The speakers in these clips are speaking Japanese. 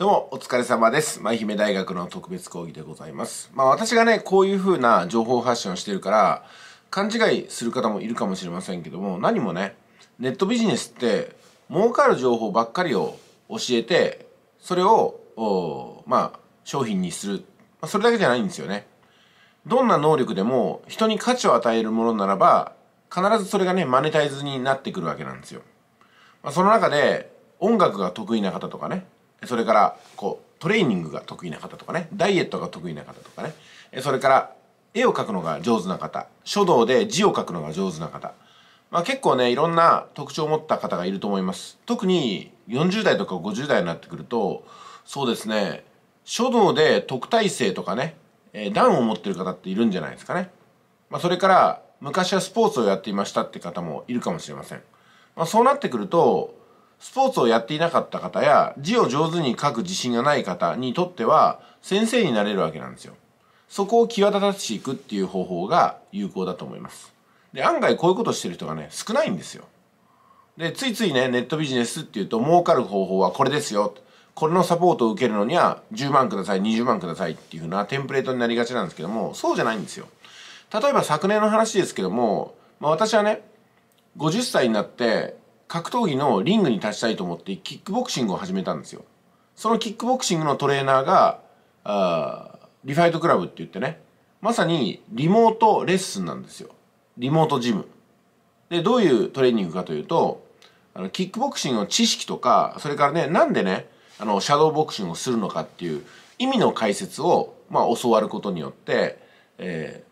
どうも、お疲れ様です。舞姫大学の特別講義でございます。まあ私がね、こういう風な情報発信をしてるから、勘違いする方もいるかもしれませんけども、何もね、ネットビジネスって、儲かる情報ばっかりを教えて、それを、まあ、商品にする。まあ、それだけじゃないんですよね。どんな能力でも、人に価値を与えるものならば、必ずそれがね、マネタイズになってくるわけなんですよ。まあ、その中で、音楽が得意な方とかね、それからこうトレーニングが得意な方とかねダイエットが得意な方とかねそれから絵を描くのが上手な方書道で字を書くのが上手な方、まあ、結構ねいろんな特徴を持った方がいると思います特に40代とか50代になってくるとそうですね書道で特待生とかね段を持ってる方っているんじゃないですかね、まあ、それから昔はスポーツをやっていましたって方もいるかもしれません、まあ、そうなってくるとスポーツをやっていなかった方や字を上手に書く自信がない方にとっては先生になれるわけなんですよ。そこを際立たせていくっていう方法が有効だと思います。で、案外こういうことしてる人がね、少ないんですよ。で、ついついね、ネットビジネスっていうと儲かる方法はこれですよ。これのサポートを受けるのには10万ください、20万くださいっていうふうなテンプレートになりがちなんですけども、そうじゃないんですよ。例えば昨年の話ですけども、まあ、私はね、50歳になって格闘技のリングに立ちたいと思ってキックボクシングを始めたんですよ。そのキックボクシングのトレーナーが、あーリファイトクラブって言ってね、まさにリモートレッスンなんですよ。リモートジム。で、どういうトレーニングかというと、あのキックボクシングの知識とか、それからね、なんでね、あの、シャドーボクシングをするのかっていう意味の解説を、まあ、教わることによって、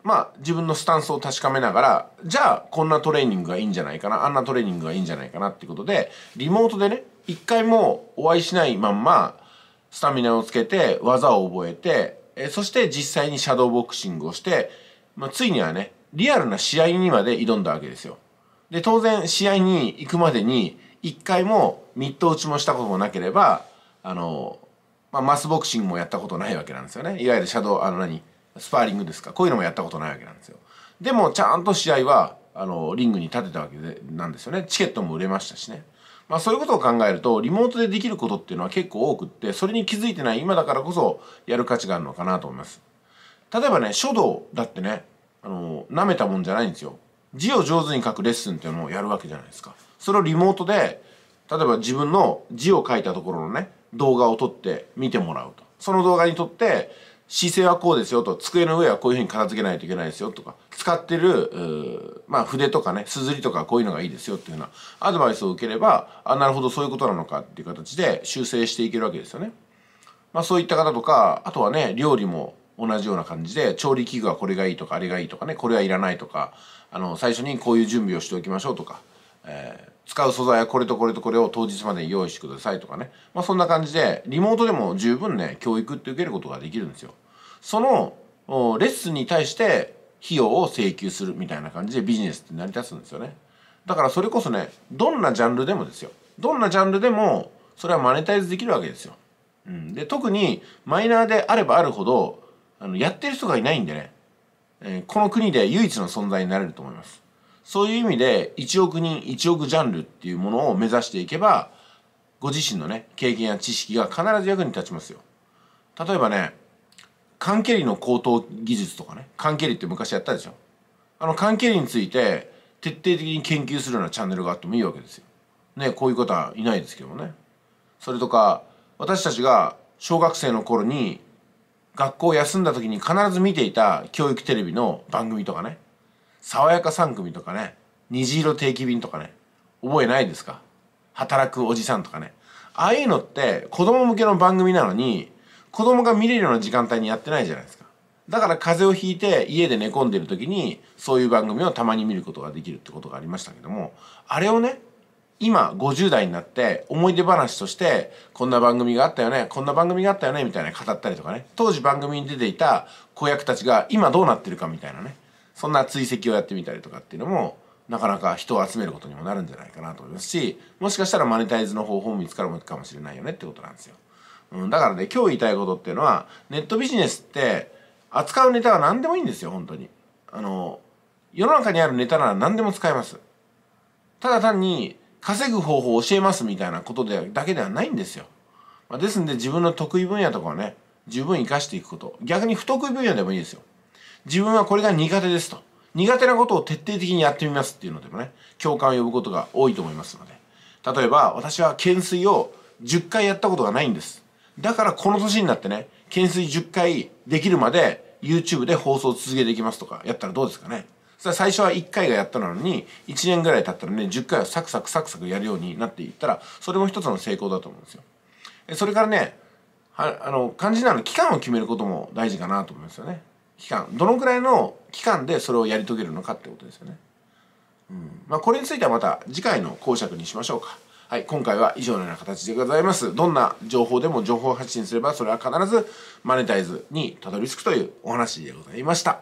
まあ、自分のスタンスを確かめながら、じゃあ、こんなトレーニングがいいんじゃないかな、あんなトレーニングがいいんじゃないかなっていうことで、リモートでね、一回もお会いしないまんま、スタミナをつけて、技を覚えて、えそして実際にシャドーボクシングをして、まあ、ついにはね、リアルな試合にまで挑んだわけですよ。で、当然、試合に行くまでに、一回もミット打ちもしたこともなければ、あの、まあ、マスボクシングもやったことないわけなんですよね。いわゆるシャドウ、あの何、スパーリングですかこういうのもやったことないわけなんですよでもちゃんと試合はあのリングに立てたわけでなんですよねチケットも売れましたしねまあそういうことを考えるとリモートでできることっていうのは結構多くってそれに気づいてない今だからこそやる価値があるのかなと思います例えばね書道だってねあの舐めたもんじゃないんですよ字を上手に書くレッスンっていうのをやるわけじゃないですかそれをリモートで例えば自分の字を書いたところのね動画を撮って見てもらうとその動画に撮って姿勢はこうですよと机の上はこういうふうに片付けないといけないですよとか使ってるまあ、筆とかね硯とかこういうのがいいですよっていうようなアドバイスを受ければあなるほどそういうことなのかっていう形で修正していけるわけですよね。まあ、そういった方とかあとはね料理も同じような感じで調理器具はこれがいいとかあれがいいとかねこれはいらないとかあの最初にこういう準備をしておきましょうとか、えー使う素材はこれとこれとこれを当日までに用意してくださいとかね、まあ、そんな感じでリモートでも十分ね教育って受けることができるんですよそのレッスンに対して費用を請求するみたいな感じでビジネスって成り立つんですよねだからそれこそねどんなジャンルでもですよどんなジャンルでもそれはマネタイズできるわけですよ、うん、で特にマイナーであればあるほどあのやってる人がいないんでね、えー、この国で唯一の存在になれると思いますそういう意味で1億人1億ジャンルっていうものを目指していけばご自身のね経験や知識が必ず役に立ちますよ例えばね缶蹴りの高等技術とかね缶蹴りって昔やったでしょあの缶蹴りについて徹底的に研究するようなチャンネルがあってもいいわけですよねこういう方はいないですけどねそれとか私たちが小学生の頃に学校を休んだ時に必ず見ていた教育テレビの番組とかね爽やか3組とかね、虹色定期便とかね、覚えないですか働くおじさんとかね。ああいうのって子供向けの番組なのに、子供が見れるような時間帯にやってないじゃないですか。だから風邪をひいて家で寝込んでる時にそういう番組をたまに見ることができるってことがありましたけども、あれをね、今50代になって思い出話としてこんな番組があったよねこんな番組があったよねみたいな語ったりとかね当時番組に出ていた子役たちが今どうなってるかみたいなねそんな追跡をやってみたりとかっていうのもなかなか人を集めることにもなるんじゃないかなと思いますしもしかしたらマネタイズの方法も見つかるかもしれないよねってことなんですよ、うん、だからね今日言いたいことっていうのはネットビジネスって扱うネタは何でもいいんですよ本当にあの世の中にあるネタなら何でも使えますただ単に稼ぐ方法を教えますみたいなことでだけではないんですよ、まあ、ですんで自分の得意分野とかをね十分活かしていくこと逆に不得意分野でもいいですよ自分はこれが苦手ですと。苦手なことを徹底的にやってみますっていうのでもね、共感を呼ぶことが多いと思いますので。例えば、私は懸垂を10回やったことがないんです。だからこの年になってね、懸垂10回できるまで YouTube で放送を続けていきますとかやったらどうですかね。最初は1回がやったのに、1年ぐらい経ったらね、10回はサクサクサクサクやるようになっていったら、それも一つの成功だと思うんですよ。それからね、あの、肝心なの期間を決めることも大事かなと思いますよね。期間どのくらいの期間でそれをやり遂げるのかってことですよね。うんまあ、これについてはまた次回の講釈にしましょうか。はい、今回は以上のような形でございます。どんな情報でも情報発信すればそれは必ずマネタイズにたどり着くというお話でございました。